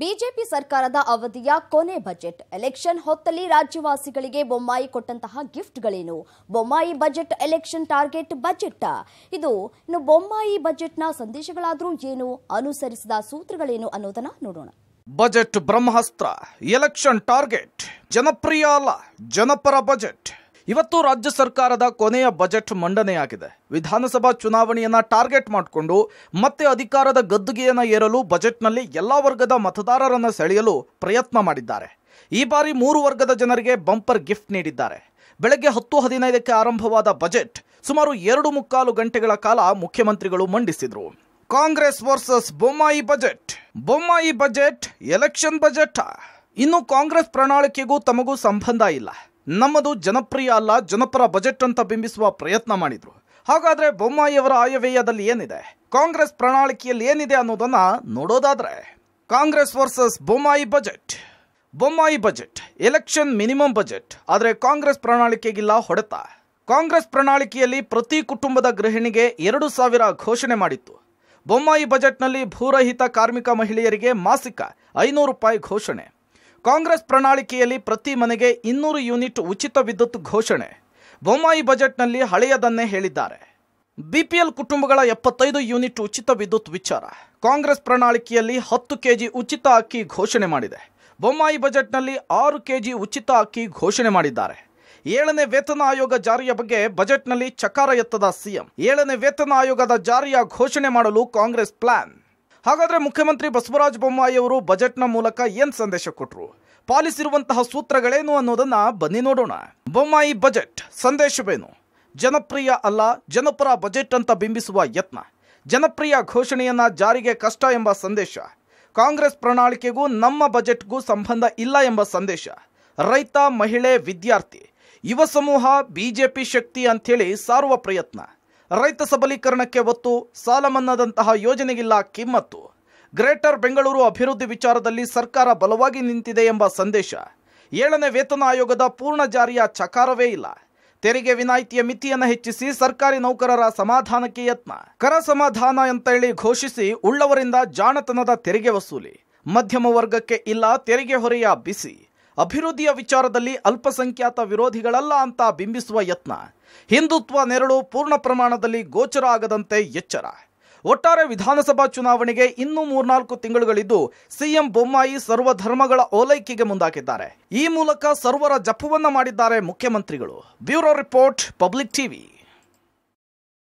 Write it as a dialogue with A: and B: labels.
A: BJP ಸರ್ಕಾರದ ಅವಧಿಯ ಕೊನೆ ಬಜೆಟ್ ಎಲೆಕ್ಷನ್ ಹೊತ್ತಲ್ಲಿ ರಾಜ್ಯವಾಸಿಗಳಿಗೆ ಬೊಮ್ಮಾಯಿ ಕೊಟ್ಟಂತಹ ಗಿಫ್ಟ್ಗಳೇನು Bommai budget election target budget ಇದು ಇನ್ನು ಬೊಮ್ಮಾಯಿ ಬಜೆಟ್ನ ಸಂದೇಶಗಳಾದರೂ ಏನು ಅನುಸರಿಸಿದ ಸೂತ್ರಗಳೇನು ಅನ್ನೋದನ್ನ ನೋಡೋಣ ಬಜೆಟ್ ಬ್ರಹ್ಮಾಸ್ತ್ರ ಎಲೆಕ್ಷನ್ ಟಾರ್ಗೆಟ್ ಜನಪ್ರಿಯ ಅಲ್ಲ ಜನಪರ ಬಜೆಟ್ ಇವತ್ತು ರಾಜ್ಯ ಸರ್ಕಾರದ ಕೊನೆಯ ಬಜೆಟ್ ಮಂಡನೆಯಾಗಿದೆ ವಿಧಾನಸಭಾ ಚುನಾವಣೆಯನ್ನ ಟಾರ್ಗೆಟ್ ಮಾಡಿಕೊಂಡು ಮತ್ತೆ ಅಧಿಕಾರದ ಗದ್ದುಗೆಯನ್ನು ಏರಲು ಬಜೆಟ್ನಲ್ಲಿ ಎಲ್ಲ ವರ್ಗದ ಮತದಾರರನ್ನು ಸೆಳೆಯಲು ಪ್ರಯತ್ನ ಮಾಡಿದ್ದಾರೆ ಈ ಬಾರಿ ಮೂರು ವರ್ಗದ ಜನರಿಗೆ ಬಂಪರ್ ಗಿಫ್ಟ್ ನೀಡಿದ್ದಾರೆ ಬೆಳಗ್ಗೆ ಹತ್ತು ಹದಿನೈದಕ್ಕೆ ಆರಂಭವಾದ ಬಜೆಟ್ ಸುಮಾರು ಎರಡು ಮುಕ್ಕಾಲು ಗಂಟೆಗಳ ಕಾಲ ಮುಖ್ಯಮಂತ್ರಿಗಳು ಮಂಡಿಸಿದರು Congress versus Bommai budget Bommai budget election budget ಇನ್ನು ಕಾಂಗ್ರೆಸ್ ಪ್ರಣಾಳಿಕೆಗೂ ತಮಗೂ ಸಂಬಂಧ ಇಲ್ಲ ನಮ್ಮದು ಜನಪ್ರಿಯ ಅಲ್ಲ ಜನಪರ ಬಜೆಟ್ ಅಂತ ಬಿಂಬಿಸುವ ಪ್ರಯತ್ನ ಮಾಡಿದರು ಹಾಗಾದರೆ ಬೊಮ್ಮಾಯಿಯವರ ಆಯವ್ಯಯದಲ್ಲಿ ಏನಿದೆ ಕಾಂಗ್ರೆಸ್ ಪ್ರಣಾಳಿಕೆಯಲ್ಲಿ ಏನಿದೆ ಅನ್ನೋದನ್ನ ನೋಡೋದಾದರೆ Congress versus Bommai budget Bommai budget election minimum budget ಆದರೆ ಕಾಂಗ್ರೆಸ್ ಪ್ರಣಾಳಿಕೆಗಿಲ್ಲ ಹೊಡೆತ ಕಾಂಗ್ರೆಸ್ ಪ್ರಣಾಳಿಕೆಯಲ್ಲಿ ಪ್ರತಿ ಕುಟುಂಬದ ಗೃಹಿಣಿಗೆ ಎರಡು ಸಾವಿರ ಘೋಷಣೆ ಮಾಡಿತ್ತು ಬೊಮ್ಮಾಯಿ ಬಜೆಟ್ನಲ್ಲಿ ಭೂರಹಿತ ಕಾರ್ಮಿಕ ಮಹಿಳೆಯರಿಗೆ ಮಾಸಿಕ ಐನೂರು ರೂಪಾಯಿ ಘೋಷಣೆ ಕಾಂಗ್ರೆಸ್ ಪ್ರಣಾಳಿಕೆಯಲ್ಲಿ ಪ್ರತಿ ಮನೆಗೆ ಇನ್ನೂರು ಯೂನಿಟ್ ಉಚಿತ ವಿದ್ಯುತ್ ಘೋಷಣೆ ಬೊಮ್ಮಾಯಿ ಬಜೆಟ್ನಲ್ಲಿ ಹಳೆಯದನ್ನೇ ಹೇಳಿದ್ದಾರೆ ಬಿಪಿಎಲ್ ಕುಟುಂಬಗಳ ಎಪ್ಪತ್ತೈದು ಯೂನಿಟ್ ಉಚಿತ ವಿದ್ಯುತ್ ವಿಚಾರ ಕಾಂಗ್ರೆಸ್ ಪ್ರಣಾಳಿಕೆಯಲ್ಲಿ ಹತ್ತು ಕೆಜಿ ಉಚಿತ ಅಕ್ಕಿ ಘೋಷಣೆ ಮಾಡಿದೆ ಬೊಮ್ಮಾಯಿ ಬಜೆಟ್ನಲ್ಲಿ ಆರು ಕೆಜಿ ಉಚಿತ ಅಕ್ಕಿ ಘೋಷಣೆ ಮಾಡಿದ್ದಾರೆ ಏಳನೇ ವೇತನ ಆಯೋಗ ಜಾರಿಯ ಬಗ್ಗೆ ಬಜೆಟ್ನಲ್ಲಿ ಚಕಾರ ಎತ್ತದ ಸಿಎಂ ಏಳನೇ ವೇತನ ಆಯೋಗದ ಜಾರಿಯ ಘೋಷಣೆ ಮಾಡಲು ಕಾಂಗ್ರೆಸ್ ಪ್ಲಾನ್ ಹಾಗಾದ್ರೆ ಮುಖ್ಯಮಂತ್ರಿ ಬಸವರಾಜ ಬೊಮ್ಮಾಯಿ ಅವರು ಬಜೆಟ್ನ ಮೂಲಕ ಏನ್ ಸಂದೇಶ ಕೊಟ್ರು ಪಾಲಿಸಿರುವಂತಹ ಸೂತ್ರಗಳೇನು ಅನ್ನೋದನ್ನ ಬನ್ನಿ ನೋಡೋಣ ಬೊಮ್ಮಾಯಿ ಬಜೆಟ್ ಸಂದೇಶವೇನು ಜನಪ್ರಿಯ ಅಲ್ಲ ಜನಪರ ಬಜೆಟ್ ಅಂತ ಬಿಂಬಿಸುವ ಯತ್ನ ಜನಪ್ರಿಯ ಘೋಷಣೆಯನ್ನ ಜಾರಿಗೆ ಕಷ್ಟ ಎಂಬ ಸಂದೇಶ ಕಾಂಗ್ರೆಸ್ ಪ್ರಣಾಳಿಕೆಗೂ ನಮ್ಮ ಬಜೆಟ್ಗೂ ಸಂಬಂಧ ಇಲ್ಲ ಎಂಬ ಸಂದೇಶ ರೈತ ಮಹಿಳೆ ವಿದ್ಯಾರ್ಥಿ ಯುವ ಸಮೂಹ ಬಿಜೆಪಿ ಶಕ್ತಿ ಅಂಥೇಳಿ ಸಾರುವ ಪ್ರಯತ್ನ ರೈತ ಸಬಲೀಕರಣಕ್ಕೆ ಒತ್ತು ಸಾಲ ಯೋಜನೆಗಿಲ್ಲ ಕಿಮ್ಮತ್ತು ಗ್ರೇಟರ್ ಬೆಂಗಳೂರು ಅಭಿವೃದ್ಧಿ ವಿಚಾರದಲ್ಲಿ ಸರ್ಕಾರ ಬಲವಾಗಿ ನಿಂತಿದೆ ಎಂಬ ಸಂದೇಶ ಏಳನೇ ವೇತನ ಆಯೋಗದ ಪೂರ್ಣ ಜಾರಿಯ ಚಕಾರವೇ ಇಲ್ಲ ತೆರಿಗೆ ವಿನಾಯಿತಿಯ ಮಿತಿಯನ್ನು ಹೆಚ್ಚಿಸಿ ಸರ್ಕಾರಿ ನೌಕರರ ಸಮಾಧಾನಕ್ಕೆ ಯತ್ನ ಕರ ಸಮಾಧಾನ ಹೇಳಿ ಘೋಷಿಸಿ ಉಳ್ಳವರಿಂದ ಜಾಣತನದ ತೆರಿಗೆ ವಸೂಲಿ ಮಧ್ಯಮ ವರ್ಗಕ್ಕೆ ಇಲ್ಲ ತೆರಿಗೆ ಹೊರೆಯ ಬಿಸಿ ಅಭಿವೃದ್ಧಿಯ ವಿಚಾರದಲ್ಲಿ ಅಲ್ಪಸಂಖ್ಯಾತ ವಿರೋಧಿಗಳಲ್ಲ ಅಂತ ಬಿಂಬಿಸುವ ಯತ್ನ ಹಿಂದುತ್ವ ನೆರಳು ಪೂರ್ಣ ಪ್ರಮಾಣದಲ್ಲಿ ಗೋಚರ ಆಗದಂತೆ ಎಚ್ಚರ ಒಟ್ಟಾರೆ ವಿಧಾನಸಭಾ ಚುನಾವಣೆಗೆ ಇನ್ನೂ ಮೂರ್ನಾಲ್ಕು ತಿಂಗಳುಗಳಿದ್ದು ಸಿಎಂ ಬೊಮ್ಮಾಯಿ ಸರ್ವಧರ್ಮಗಳ ಓಲೈಕೆಗೆ ಮುಂದಾಗಿದ್ದಾರೆ ಈ ಮೂಲಕ ಸರ್ವರ ಜಪವನ್ನ ಮಾಡಿದ್ದಾರೆ ಮುಖ್ಯಮಂತ್ರಿಗಳು ಬ್ಯೂರೋ ರಿಪೋರ್ಟ್ ಪಬ್ಲಿಕ್ ಟಿವಿ